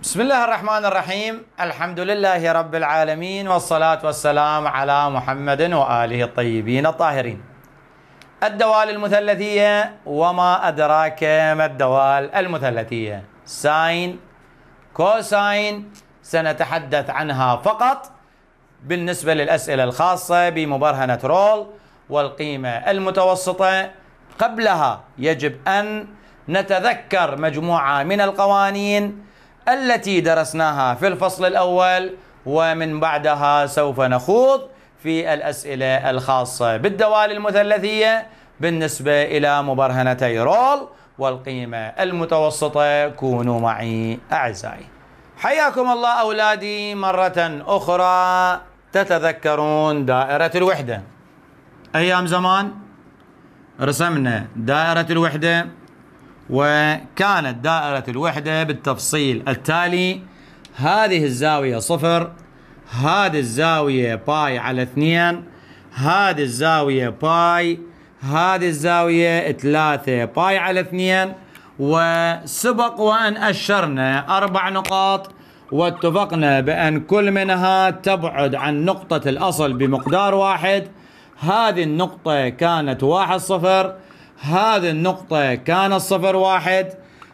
بسم الله الرحمن الرحيم الحمد لله رب العالمين والصلاة والسلام على محمد وآله الطيبين الطاهرين الدوال المثلثية وما أدراك ما الدوال المثلثية ساين كوساين سنتحدث عنها فقط بالنسبة للأسئلة الخاصة بمبرهنة رول والقيمة المتوسطة قبلها يجب أن نتذكر مجموعة من القوانين التي درسناها في الفصل الأول ومن بعدها سوف نخوض في الأسئلة الخاصة بالدوال المثلثية بالنسبة إلى مبرهنتي رول والقيمة المتوسطة كونوا معي أعزائي حياكم الله أولادي مرة أخرى تتذكرون دائرة الوحدة أيام زمان رسمنا دائرة الوحدة وكانت دائرة الوحدة بالتفصيل التالي هذه الزاوية صفر هذه الزاوية باي على اثنين هذه الزاوية باي هذه الزاوية ثلاثة باي على اثنين وسبق وأن أشرنا أربع نقاط واتفقنا بأن كل منها تبعد عن نقطة الأصل بمقدار واحد هذه النقطة كانت واحد صفر هذه النقطة كانت صفر واحد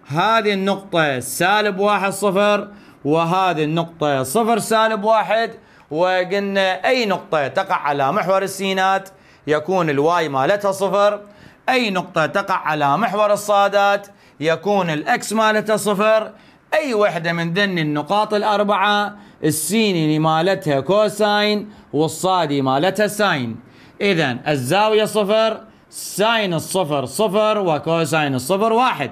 هذه النقطة سالب واحد صفر وهذه النقطة صفر سالب واحد وقلنا أي نقطة تقع على محور السينات يكون الواي مالتها صفر أي نقطة تقع على محور الصادات يكون الأكس مالتها صفر أي وحدة من ذن النقاط الأربعة السيني مالتها كوساين والصادي مالتها ساين إذا الزاوية صفر ساين الصفر صفر وكوساين الصفر واحد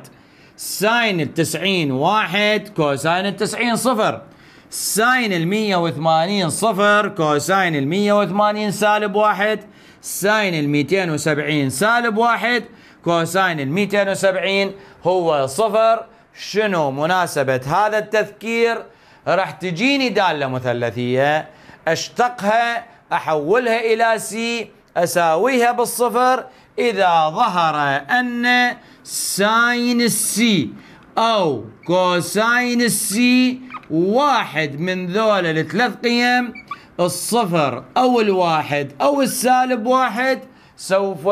ساين التسعين واحد كوساين التسعين صفر ساين المية وثمانين صفر كوساين المية وثمانين سالب واحد ساين الميتين وسبعين سالب واحد كوساين الميتين وسبعين هو صفر شنو مناسبة هذا التذكير راح تجيني دالة مثلثية اشتقها احولها الى سي اساويها بالصفر إذا ظهر أن ساين السي أو كوساين السي واحد من ذول الثلاث قيم الصفر أو الواحد أو السالب واحد سوف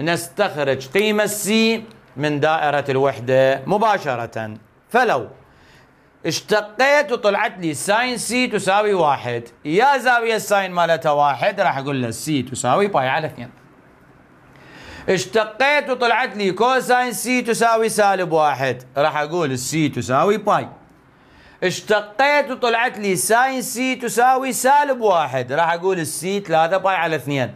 نستخرج قيمة السي من دائرة الوحدة مباشرة فلو اشتقيت وطلعت لي ساين سي تساوي واحد يا زاوية الساين مالتها واحد راح أقول له سي تساوي باي على اثنين اشتقيت وطلعت لي كوساين سي تساوي سالب واحد راح اقول السي تساوي باي اشتقيت وطلعت لي ساين سي تساوي سالب واحد راح اقول السي 3 باي على 2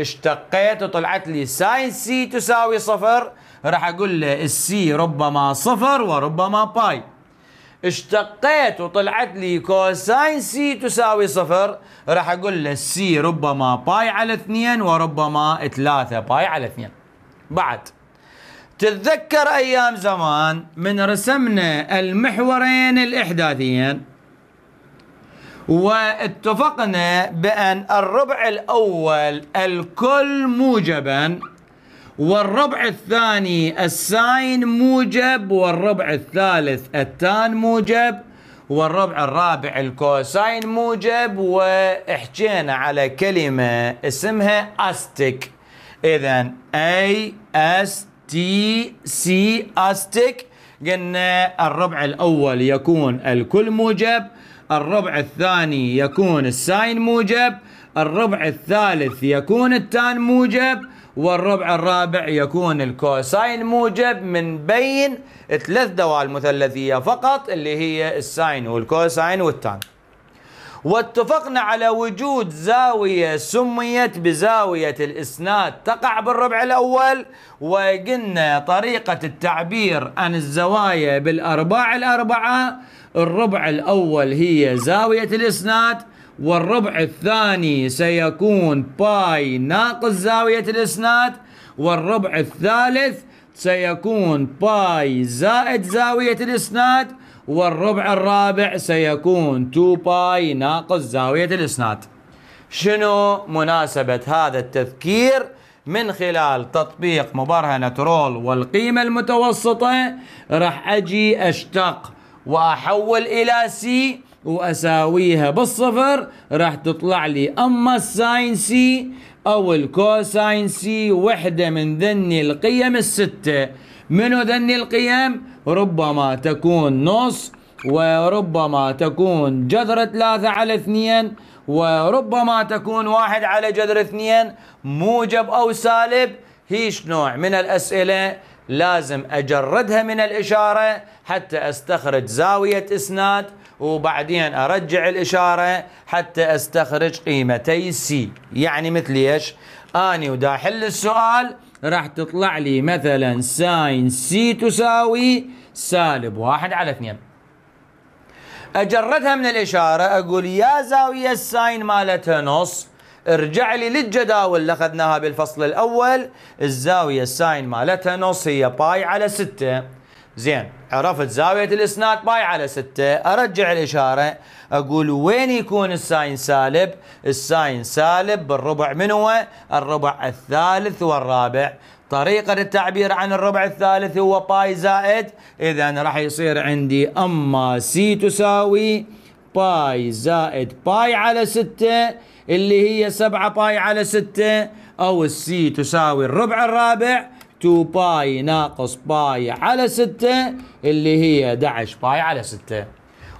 اشتقيت وطلعت لي ساين سي تساوي صفر راح اقول له السي ربما صفر وربما باي اشتقيت وطلعت لي كوساين سي تساوي صفر راح اقول له السي ربما باي على اثنين وربما ثلاثة باي على اثنين بعد تتذكر ايام زمان من رسمنا المحورين الاحداثيين واتفقنا بان الربع الاول الكل موجبا والربع الثاني الساين موجب والربع الثالث التان موجب والربع الرابع الكوساين موجب واحجينا على كلمة اسمها أستيك إذا أي أس تي سي أستيك قلنا الربع الأول يكون الكل موجب الربع الثاني يكون الساين موجب الربع الثالث يكون التان موجب والربع الرابع يكون الكوساين موجب من بين ثلاث دوال مثلثية فقط اللي هي الساين والكوساين والتان واتفقنا على وجود زاوية سميت بزاوية الإسناد تقع بالربع الأول وقلنا طريقة التعبير عن الزوايا بالأرباع الأربعة الربع الأول هي زاوية الإسناد والربع الثاني سيكون باي ناقص زاوية الإسناد والربع الثالث سيكون باي زائد زاوية الإسناد والربع الرابع سيكون 2 باي ناقص زاوية الإسناد شنو مناسبة هذا التذكير من خلال تطبيق مبرهنة رول والقيمة المتوسطة راح أجي أشتق وأحول إلى سي واساويها بالصفر راح تطلع لي اما الساين سي او الكوساين سي وحده من ذني القيم السته منو ذني القيم ربما تكون نص وربما تكون جذر ثلاثة على اثنين وربما تكون واحد على جذر اثنين موجب أو سالب هيش نوع من الأسئلة لازم أجردها من الإشارة حتى أستخرج زاوية إسناد وبعدين ارجع الاشاره حتى استخرج قيمتي سي يعني مثل ايش اني ودا حل السؤال راح تطلع لي مثلا ساين سي تساوي سالب واحد على اثنين اجردها من الاشاره اقول يا زاويه الساين مالتها نص ارجع لي للجداول اللي اخذناها بالفصل الاول الزاويه الساين مالتها نص هي باي على سته زين عرفت زاوية الإسناد باي على ستة أرجع الإشارة أقول وين يكون الساين سالب الساين سالب بالربع من هو الربع الثالث والرابع طريقة التعبير عن الربع الثالث هو باي زائد إذا راح يصير عندي أما سي تساوي باي زائد باي على ستة اللي هي سبعة باي على ستة أو السي تساوي الربع الرابع 2 باي ناقص باي على 6 اللي هي 11 باي على 6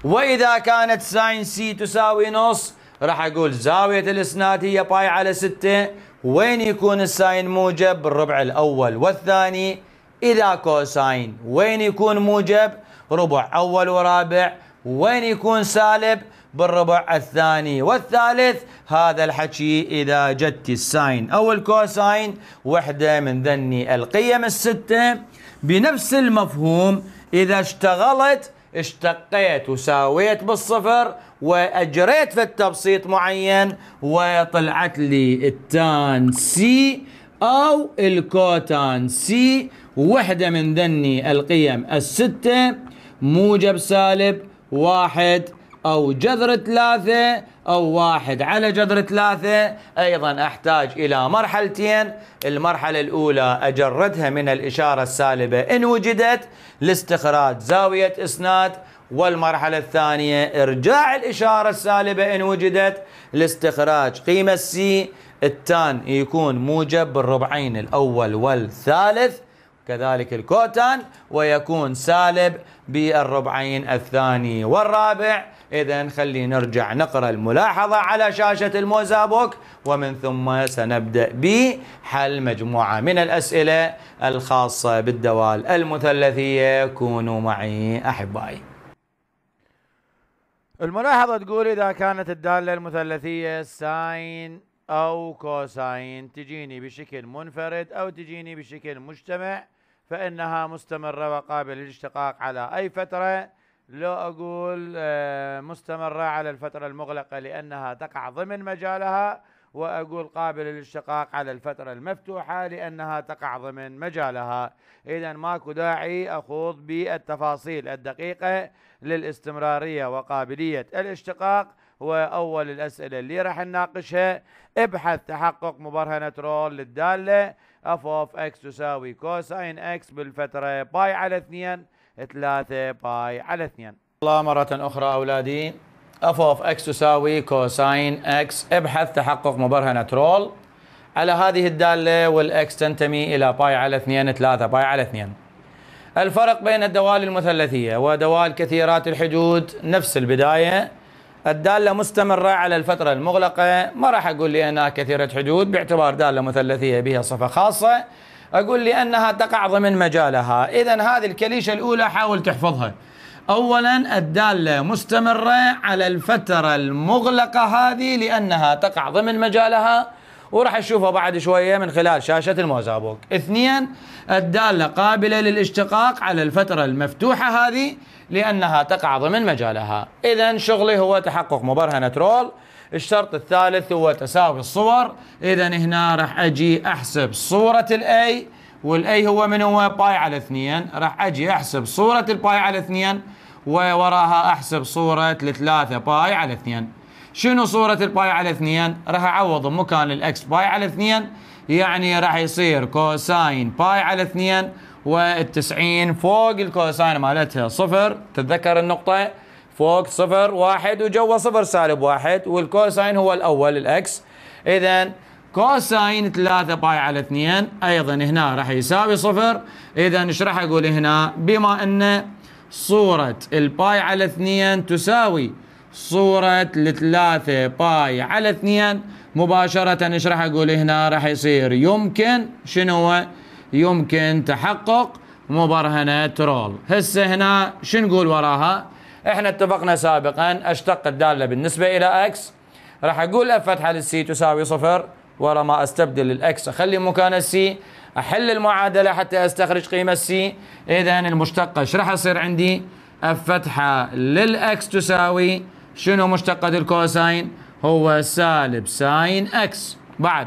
وإذا كانت ساين سي تساوي نص راح أقول زاوية الإسناد هي باي على 6 وين يكون الساين موجب بالربع الأول والثاني إذا كوساين وين يكون موجب ربع أول ورابع وين يكون سالب بالربع الثاني والثالث هذا الحكي إذا جت الساين أو الكوساين وحدة من ذني القيم الستة بنفس المفهوم إذا اشتغلت اشتقيت وساويت بالصفر وأجريت في التبسيط معين وطلعت لي التان سي أو الكوتان سي وحدة من ذني القيم الستة موجب سالب واحد أو جذر ثلاثة أو واحد على جذر ثلاثة أيضا أحتاج إلى مرحلتين المرحلة الأولى أجردها من الإشارة السالبة إن وجدت لاستخراج زاوية إسناد والمرحلة الثانية إرجاع الإشارة السالبة إن وجدت لاستخراج قيمة سي التان يكون موجب بالربعين الأول والثالث كذلك الكوتان ويكون سالب بالربعين الثاني والرابع إذا خلينا نرجع نقرأ الملاحظة على شاشة الموزابوك ومن ثم سنبدأ بحل مجموعة من الأسئلة الخاصة بالدوال المثلثية كونوا معي أحبائي الملاحظة تقول إذا كانت الدالة المثلثية ساين أو كوساين تجيني بشكل منفرد أو تجيني بشكل مجتمع فإنها مستمرة وقابلة للاشتقاق على أي فترة لو أقول آه، مستمرة على الفترة المغلقة لأنها تقع ضمن مجالها وأقول قابل للاشتقاق على الفترة المفتوحة لأنها تقع ضمن مجالها إذا ماكو داعي أخوض بالتفاصيل الدقيقة للاستمرارية وقابلية الاشتقاق هو أول الأسئلة اللي راح نناقشها ابحث تحقق مبرهنة رول للدالة اف اوف اكس تساوي كوساين اكس بالفترة باي على 2 3 باي على 2 الله مرة أخرى أولادي اف اوف اكس تساوي كوساين اكس ابحث تحقق مبرهنة رول على هذه الدالة والاكس تنتمي إلى باي على 2 3 باي على 2 الفرق بين الدوال المثلثية ودوال كثيرات الحدود نفس البداية الدالة مستمرة على الفترة المغلقة ما راح أقول لأنها كثيرة حدود باعتبار دالة مثلثية بها صفة خاصة أقول لأنها تقع ضمن مجالها إذا هذه الكليشة الأولى حاول تحفظها أولا الدالة مستمرة على الفترة المغلقة هذه لأنها تقع ضمن مجالها وراح تشوفها بعد شويه من خلال شاشه الموزابوك. اثنين الداله قابله للاشتقاق على الفتره المفتوحه هذه لانها تقع ضمن مجالها. اذا شغلي هو تحقق مبرهنه رول. الشرط الثالث هو تساوي الصور، اذا هنا راح اجي احسب صوره الاي والاي هو من هو باي على اثنين، راح اجي احسب صوره الباي على اثنين ووراها احسب صوره الثلاثه باي على اثنين. شنو صورة الباي على اثنين راح اعوض مكان الاكس باي على اثنين يعني راح يصير كوساين باي على اثنين والتسعين فوق الكوساين مالتها صفر تتذكر النقطة فوق صفر واحد وجوا صفر سالب واحد والكوساين هو الأول الأكس إذا كوساين ثلاثة باي على اثنين أيضا هنا راح يساوي صفر إذا إيش راح أقول هنا بما أن صورة الباي على اثنين تساوي صورة الثلاثة باي على اثنين مباشرة ايش راح اقول هنا راح يصير يمكن شنو يمكن تحقق مبرهنة رول هسه هنا شو نقول وراها احنا اتفقنا سابقا اشتق الدالة بالنسبة الى اكس راح اقول اف فتحة للسي تساوي صفر ورا ما استبدل الاكس اخلي مكان السي احل المعادلة حتى استخرج قيمة السي اذا المشتقة ايش راح يصير عندي اف فتحة للاكس تساوي شنو مشتقة الكوساين هو سالب ساين اكس بعد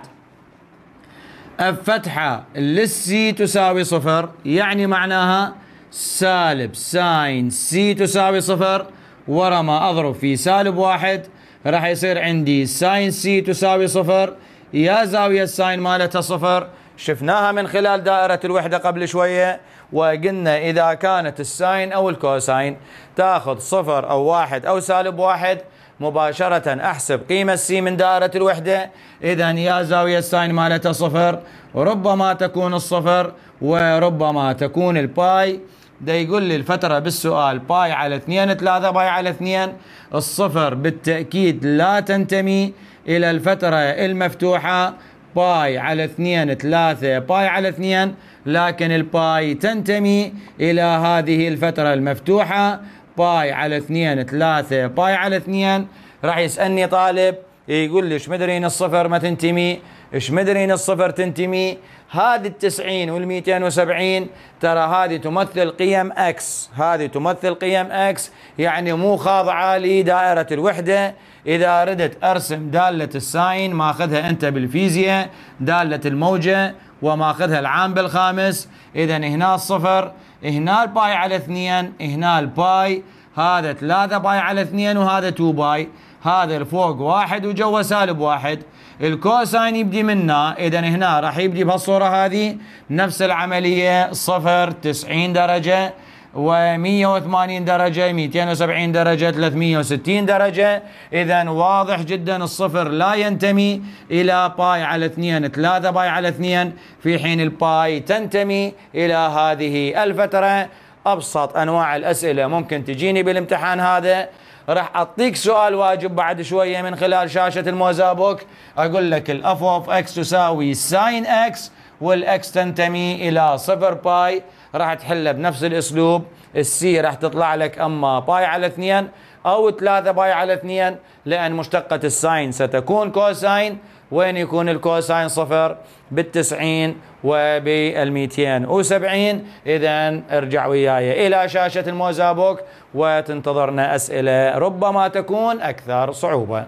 اف فتحة للسي تساوي صفر يعني معناها سالب ساين سي تساوي صفر ورا ما اضرب في سالب واحد راح يصير عندي ساين سي تساوي صفر يا زاوية الساين مالتها صفر شفناها من خلال دائرة الوحدة قبل شوية وقلنا إذا كانت الساين أو الكوساين تاخذ صفر أو واحد أو سالب واحد مباشرة أحسب قيمة سي من دائرة الوحدة إذا يا زاوية الساين مالتها صفر ربما تكون الصفر وربما تكون الباي ده يقول لي الفترة بالسؤال باي على اثنين ثلاثة باي على اثنين الصفر بالتأكيد لا تنتمي إلى الفترة المفتوحة باي على اثنين ثلاثة باي على اثنين لكن الباي تنتمي إلى هذه الفترة المفتوحة باي على اثنين ثلاثة باي على اثنين راح يسألني طالب يقول لي مدري الصفر ما تنتمي ايش مدري الصفر تنتمي هذه التسعين والميتين وسبعين ترى هذه تمثل قيم اكس هذه تمثل قيم اكس يعني مو خاضعة لدائرة الوحدة إذا ردت أرسم دالة الساين ماخذها أنت بالفيزياء دالة الموجة وماخذها العام بالخامس إذا هنا الصفر هنا الباي على اثنين هنا الباي هذا ثلاثة باي على اثنين وهذا 2 باي هذا الفوق واحد وجوه سالب واحد الكوساين يبدي منا إذا هنا راح يبدي بهالصورة هذه نفس العملية صفر 90 درجة و180 درجة 270 درجة 360 درجة إذا واضح جدا الصفر لا ينتمي إلى باي على 2 3 باي على 2 في حين الباي تنتمي إلى هذه الفترة أبسط أنواع الأسئلة ممكن تجيني بالامتحان هذا راح اعطيك سؤال واجب بعد شويه من خلال شاشه الموزابوك اقول لك الاف اوف اكس تساوي ساين اكس والاكس تنتمي الى صفر باي راح تحله بنفس الاسلوب السي راح تطلع لك اما باي على اثنين او ثلاثة باي على اثنين لان مشتقة الساين ستكون كوساين وين يكون الكوساين صفر بالتسعين وبال 270 اذا ارجع وياي الى شاشه الموزابوك وتنتظرنا اسئله ربما تكون اكثر صعوبه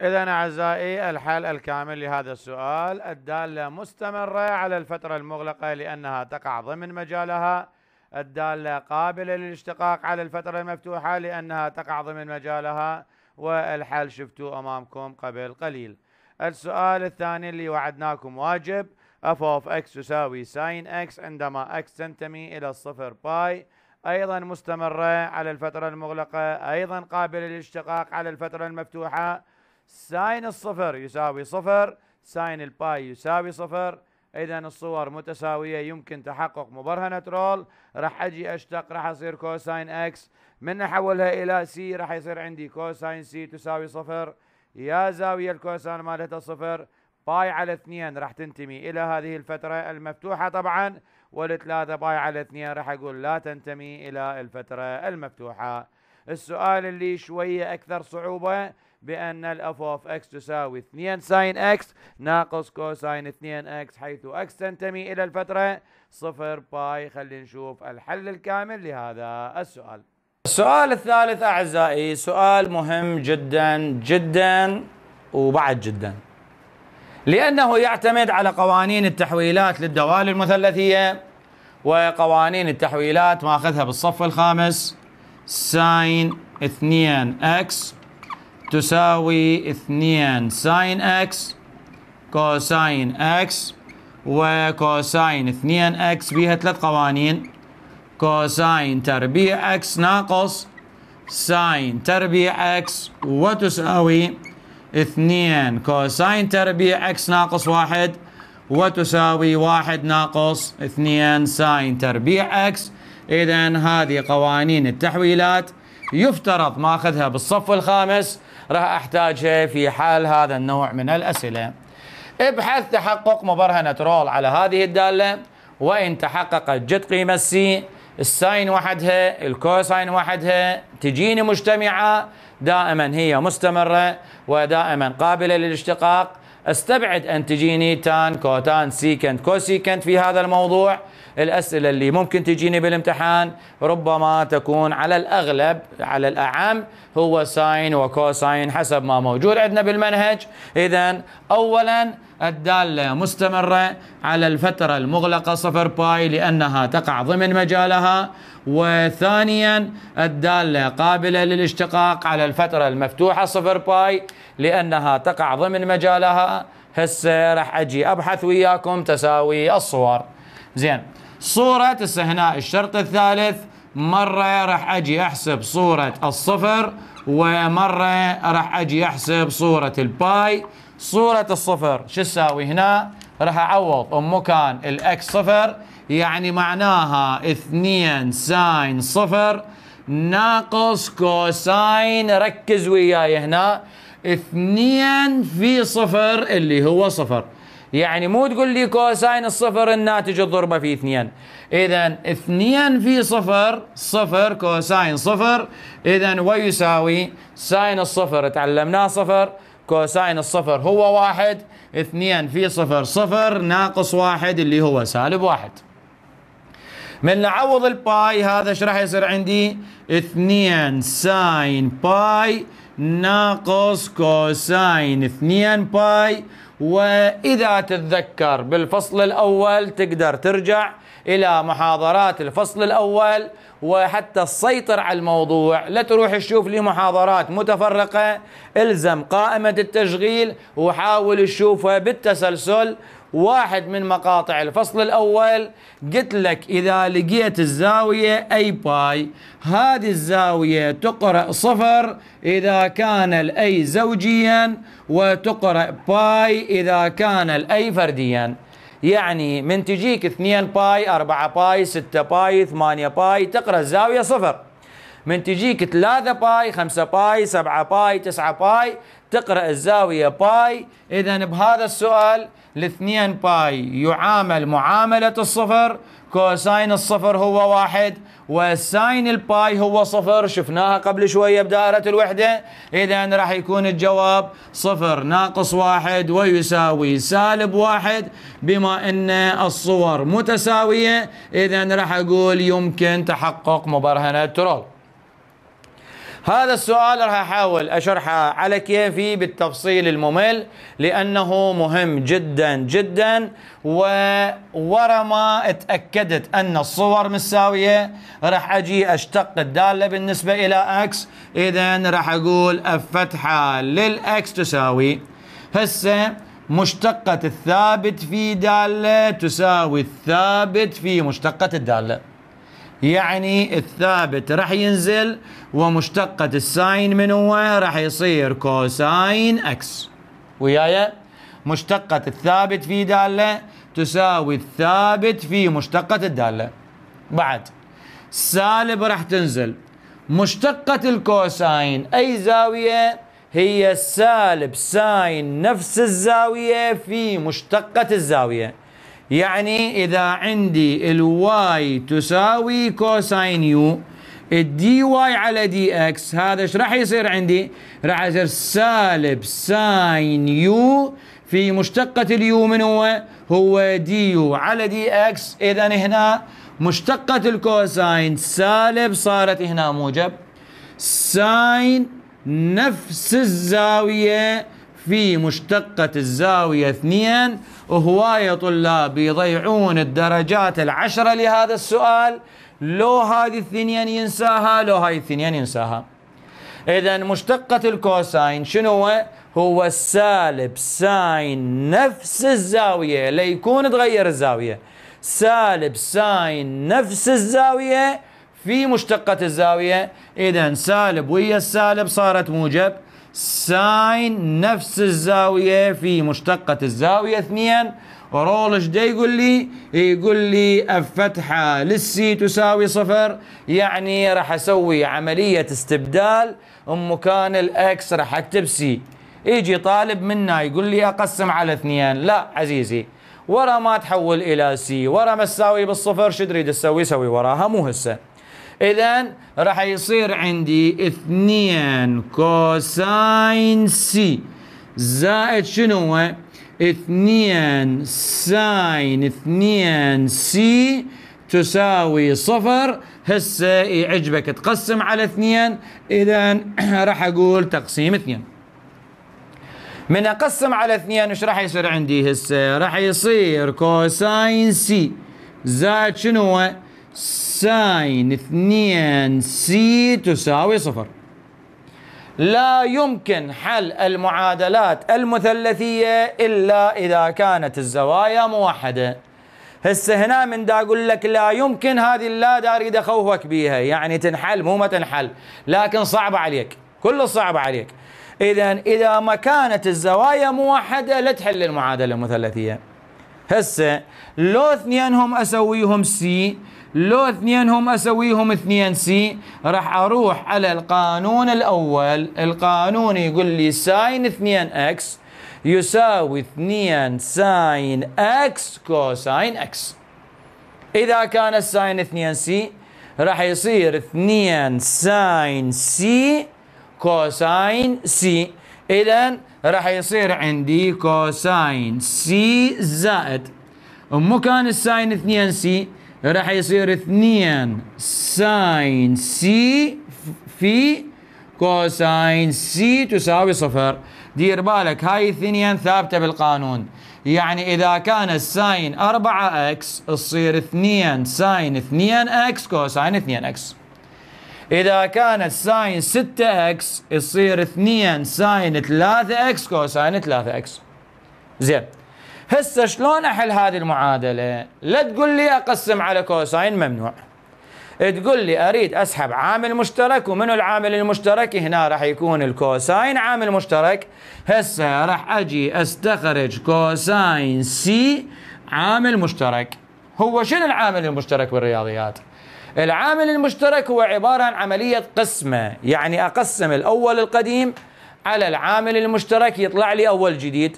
إذا أعزائي الحل الكامل لهذا السؤال الدالة مستمرة على الفترة المغلقة لأنها تقع ضمن مجالها الدالة قابلة للاشتقاق على الفترة المفتوحة لأنها تقع ضمن مجالها والحل شفتوه أمامكم قبل قليل السؤال الثاني اللي وعدناكم واجب اف اوف اكس تساوي ساين اكس عندما اكس تنتمي الى الصفر باي ايضا مستمرة على الفترة المغلقة ايضا قابلة للاشتقاق على الفترة المفتوحة ساين الصفر يساوي صفر ساين الباي يساوي صفر اذا الصور متساوية يمكن تحقق مبرهنة رول راح اجي اشتق راح اصير كوساين اكس من احولها الى سي راح يصير عندي كوساين سي تساوي صفر يا زاوية الكوسان مالتها صفر باي على اثنين راح تنتمي إلى هذه الفترة المفتوحة طبعا والثلاثة باي على اثنين راح أقول لا تنتمي إلى الفترة المفتوحة السؤال اللي شوية أكثر صعوبة بأن الأف أوف إكس تساوي 2 ساين إكس ناقص كوساين 2 إكس حيث إكس تنتمي إلى الفترة صفر باي خلينا نشوف الحل الكامل لهذا السؤال السؤال الثالث اعزائي سؤال مهم جدا جدا وبعد جدا لانه يعتمد على قوانين التحويلات للدوال المثلثيه وقوانين التحويلات ماخذها بالصف الخامس ساين 2 اكس تساوي 2 ساين اكس كوساين اكس وكوساين 2 اكس بها ثلاث قوانين كوساين تربيع اكس ناقص ساين تربيع اكس وتساوي اثنين كوساين تربيع اكس ناقص واحد وتساوي واحد ناقص اثنين ساين تربيع اكس اذا هذه قوانين التحويلات يفترض ماخذها اخذها بالصف الخامس راح احتاجها في حال هذا النوع من الاسئله. ابحث تحقق مبرهنه رول على هذه الداله وان تحققت جد قيمه سي الساين وحدها الكوساين وحدها تجيني مجتمعة دائما هي مستمرة ودائما قابلة للاشتقاق استبعد ان تجيني تان كوتان سيكنت كوسيكنت في هذا الموضوع الاسئله اللي ممكن تجيني بالامتحان ربما تكون على الاغلب على الاعم هو ساين وكوساين حسب ما موجود عندنا بالمنهج اذا اولا الدالة مستمرة على الفترة المغلقة صفر باي لأنها تقع ضمن مجالها وثانيا الدالة قابلة للاشتقاق على الفترة المفتوحة صفر باي لأنها تقع ضمن مجالها هسه راح أجي أبحث وياكم تساوي الصور زين صورة هسه هنا الشرط الثالث مرة راح أجي أحسب صورة الصفر ومرة راح أجي أحسب صورة الباي صورة الصفر شو اساوي هنا راح اعوض ام الاكس صفر يعني معناها اثنين ساين صفر ناقص كوساين ركز وياي هنا اثنين في صفر اللي هو صفر يعني مو تقول لي كوساين الصفر الناتج الضربة في اثنين اذا اثنين في صفر صفر كوساين صفر اذا ويساوي ساين الصفر تعلمناه صفر كوساين الصفر هو واحد اثنين في صفر صفر ناقص واحد اللي هو سالب واحد من نعوض الباي هذا ايش راح يصير عندي اثنين ساين باي ناقص كوساين اثنين باي واذا تتذكر بالفصل الاول تقدر ترجع إلى محاضرات الفصل الأول وحتى تسيطر على الموضوع لا تروح تشوف لي محاضرات متفرقة الزم قائمة التشغيل وحاول تشوفها بالتسلسل واحد من مقاطع الفصل الأول قلت لك إذا لقيت الزاوية أي باي هذه الزاوية تقرأ صفر إذا كان الأي زوجيا وتقرأ باي إذا كان الأي فرديا يعني من تجيك 2 باي 4 باي 6 باي 8 باي تقرا الزاويه صفر من تجيك 3 باي 5 باي 7 باي 9 باي تقرأ الزاوية باي إذا بهذا السؤال الاثنين باي يعامل معاملة الصفر كوساين الصفر هو واحد والساين الباي هو صفر شفناها قبل شوية بدائرة الوحدة إذا راح يكون الجواب صفر ناقص واحد ويساوي سالب واحد بما أن الصور متساوية إذا راح أقول يمكن تحقق مبرهنة ترول هذا السؤال راح احاول اشرحه على كيفي بالتفصيل الممل لانه مهم جدا جدا وورا ما اتاكدت ان الصور مساويه راح اجي اشتق الداله بالنسبه الى اكس اذا راح اقول اف فتحه للاكس تساوي هسه مشتقه الثابت في داله تساوي الثابت في مشتقه الداله يعني الثابت راح ينزل ومشتقة الساين من هو راح يصير كوساين اكس وياي مشتقة الثابت في دالة تساوي الثابت في مشتقة الدالة بعد سالب راح تنزل مشتقة الكوساين أي زاوية هي سالب ساين نفس الزاوية في مشتقة الزاوية يعني إذا عندي الواي تساوي كوساين يو الدي واي على دي اكس هذا ايش راح يصير عندي؟ راح يصير سالب ساين يو في مشتقة اليو من هو؟ هو دي يو على دي اكس اذا هنا مشتقة الكوساين سالب صارت هنا موجب ساين نفس الزاوية في مشتقة الزاوية اثنين وهواية طلاب يضيعون الدرجات العشرة لهذا السؤال لو هذه الثنين ينساها لو هاي الثنين ينساها إذا مشتقة الكوساين شنو هو؟ هو السالب ساين نفس الزاوية ليكون تغير الزاوية سالب ساين نفس الزاوية في مشتقة الزاوية إذا سالب ويا السالب صارت موجب ساين نفس الزاوية في مشتقة الزاوية اثنين رولش ده يقول لي يقول لي الفتحة للسي تساوي صفر يعني راح اسوي عملية استبدال مكان الاكس راح اكتب سي يجي طالب منا يقول لي اقسم على اثنين لا عزيزي ورا ما تحول الى سي ورا ما تساوي بالصفر شو تريد تسوي سوي وراها مو هسه إذا راح يصير عندي اثنين كوساين سي زائد شنو هو؟ اثنين ساين اثنين سي تساوي صفر هسه يعجبك تقسم على اثنين اذا راح اقول تقسيم اثنين من اقسم على اثنين ايش راح يصير عندي هسه راح يصير كوساين سي زائد شنو هو ساين 2 سي تساوي صفر لا يمكن حل المعادلات المثلثية إلا إذا كانت الزوايا موحدة هسه هنا من دا اقول لك لا يمكن هذه اللا دا اريد اخوفك بيها يعني تنحل مو ما تنحل لكن صعبه عليك كل صعبه عليك اذا اذا ما كانت الزوايا موحده لا تحل المعادله المثلثيه هسه لو اثنينهم اسويهم سي لو اثنين هم اسويهم اثنين سي راح اروح على القانون الاول القانون يقول لي ساين اثنين اكس يساوي اثنين ساين اكس كوساين اكس اذا كان الساين اثنين سي راح يصير اثنين ساين سي كوساين سي اذا راح يصير عندي كوساين سي زائد ومكان الساين اثنين سي راح يصير اثنين ساين سي في كوساين سي تساوي صفر دير بالك هاي اثنين ثابتة بالقانون يعني إذا كان الساين 4 اكس تصير 2 ساين 2 اكس كوساين 2 اكس إذا كان الساين 6 اكس يصير 2 ساين 3 اكس كوساين 3 اكس زين هسه شلون احل هذه المعادله لا تقول لي اقسم على كوساين ممنوع تقول لي اريد اسحب عامل مشترك ومنو العامل المشترك هنا راح يكون الكوساين عامل مشترك هسه راح اجي استخرج كوساين سي عامل مشترك هو شنو العامل المشترك بالرياضيات العامل المشترك هو عبارة عن عملية قسمة يعني أقسم الأول القديم على العامل المشترك يطلع لي أول جديد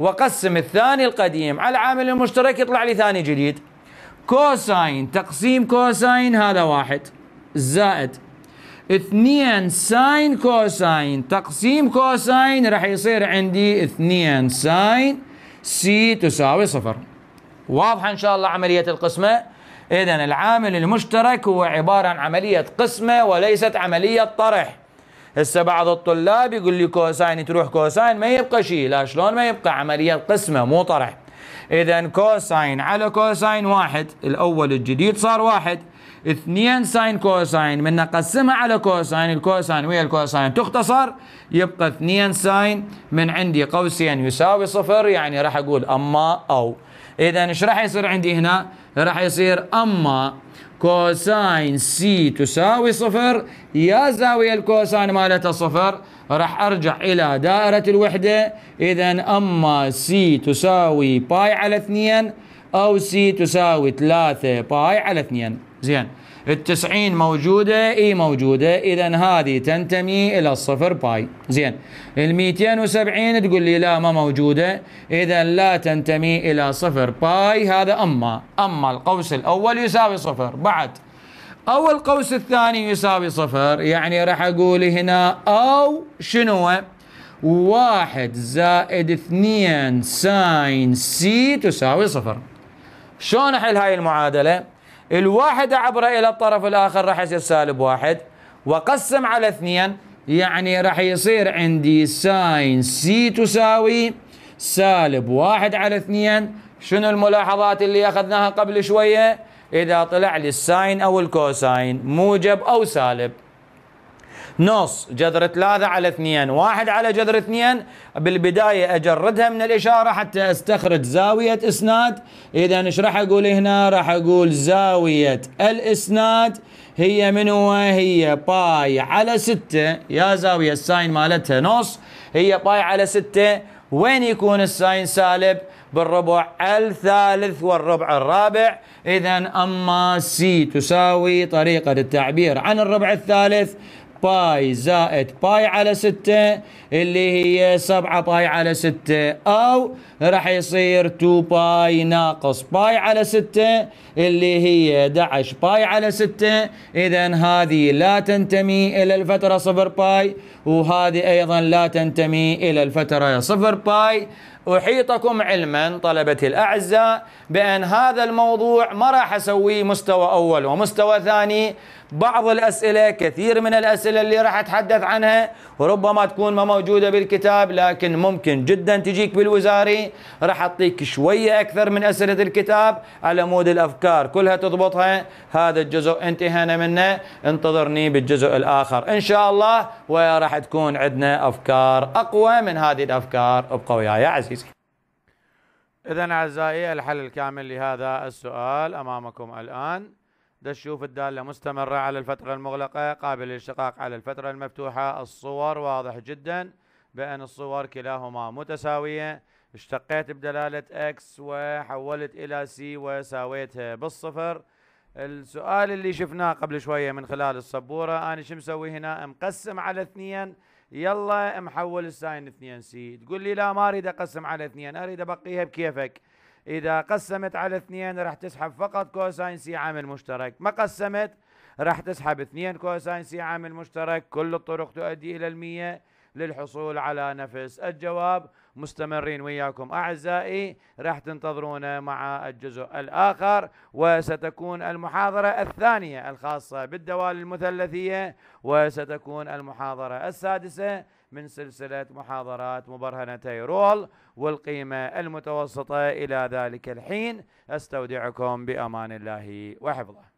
وقسم الثاني القديم على العامل المشترك يطلع لي ثاني جديد كوساين تقسيم كوساين هذا واحد زائد اثنين ساين كوساين تقسيم كوساين راح يصير عندي اثنين ساين سي تساوي صفر واضحة إن شاء الله عملية القسمة إذا العامل المشترك هو عبارة عن عملية قسمة وليست عملية طرح هسه بعض الطلاب يقول لي كوساين تروح كوساين ما يبقى شيء لا شلون ما يبقى عملية قسمة مو طرح إذا كوساين على كوساين واحد الأول الجديد صار واحد اثنين ساين كوساين من نقسمها على كوساين الكوساين ويا الكوساين تختصر يبقى اثنين ساين من عندي قوسين يساوي صفر يعني راح أقول أما أو إذا إيش راح يصير عندي هنا؟ راح يصير أما كوساين سي تساوي صفر يا زاوية الكوساين مالتها صفر راح أرجع إلى دائرة الوحدة إذا أما سي تساوي باي على اثنين أو سي تساوي ثلاثة باي على اثنين زين التسعين موجودة اي موجودة اذا هذه تنتمي الى الصفر باي زين الميتين وسبعين تقول لي لا ما موجودة اذا لا تنتمي الى صفر باي هذا اما اما القوس الاول يساوي صفر بعد او القوس الثاني يساوي صفر يعني راح اقول هنا او شنو واحد زائد اثنين ساين سي تساوي صفر شلون احل هاي المعادله الواحد عبره إلى الطرف الآخر راح يصير سالب واحد وقسم على اثنين يعني راح يصير عندي ساين سي تساوي سالب واحد على اثنين شنو الملاحظات اللي أخذناها قبل شوية إذا طلع لي الساين أو الكوساين موجب أو سالب نص جذر ثلاثة على اثنين واحد على جذر اثنين بالبداية أجردها من الإشارة حتى أستخرج زاوية إسناد إذا إيش راح أقول هنا راح أقول زاوية الإسناد هي من هو هي باي على ستة يا زاوية الساين مالتها نص هي باي على ستة وين يكون الساين سالب بالربع الثالث والربع الرابع إذا أما سي تساوي طريقة التعبير عن الربع الثالث باي زائد باي على 6 اللي هي 7 باي على 6 أو راح يصير 2 باي ناقص باي على 6 اللي هي 11 باي على 6 إذا هذه لا تنتمي إلى الفترة صفر باي وهذه أيضا لا تنتمي إلى الفترة صفر باي أحيطكم علما طلبتي الأعزاء بأن هذا الموضوع ما راح أسويه مستوى أول ومستوى ثاني بعض الأسئلة كثير من الأسئلة اللي راح أتحدث عنها وربما تكون ما موجودة بالكتاب لكن ممكن جدا تجيك بالوزاري راح أعطيك شوية أكثر من أسئلة الكتاب على مود الأفكار الأفكار كلها تضبطها هذا الجزء انتهينا منه انتظرني بالجزء الآخر إن شاء الله وراح تكون عندنا أفكار أقوى من هذه الأفكار ابقوا وياي عزيزي إذا أعزائي الحل الكامل لهذا السؤال أمامكم الآن دشوف الدالة مستمرة على الفترة المغلقة قابل للشقاق على الفترة المفتوحة الصور واضح جدا بأن الصور كلاهما متساوية اشتقيت بدلالة اكس وحولت الى سي وساويتها بالصفر السؤال اللي شفناه قبل شوية من خلال السبورة انا شو مسوي هنا مقسم على اثنين يلا محول الساين اثنين سي تقول لي لا ما اريد اقسم على اثنين اريد ابقيها بكيفك اذا قسمت على اثنين راح تسحب فقط كوساين سي عامل مشترك ما قسمت راح تسحب اثنين كوساين سي عامل مشترك كل الطرق تؤدي الى المية للحصول على نفس الجواب مستمرين وياكم أعزائي راح تنتظرونا مع الجزء الآخر وستكون المحاضرة الثانية الخاصة بالدوال المثلثية وستكون المحاضرة السادسة من سلسلة محاضرات مبرهنتي رول والقيمة المتوسطة إلى ذلك الحين أستودعكم بأمان الله وحفظه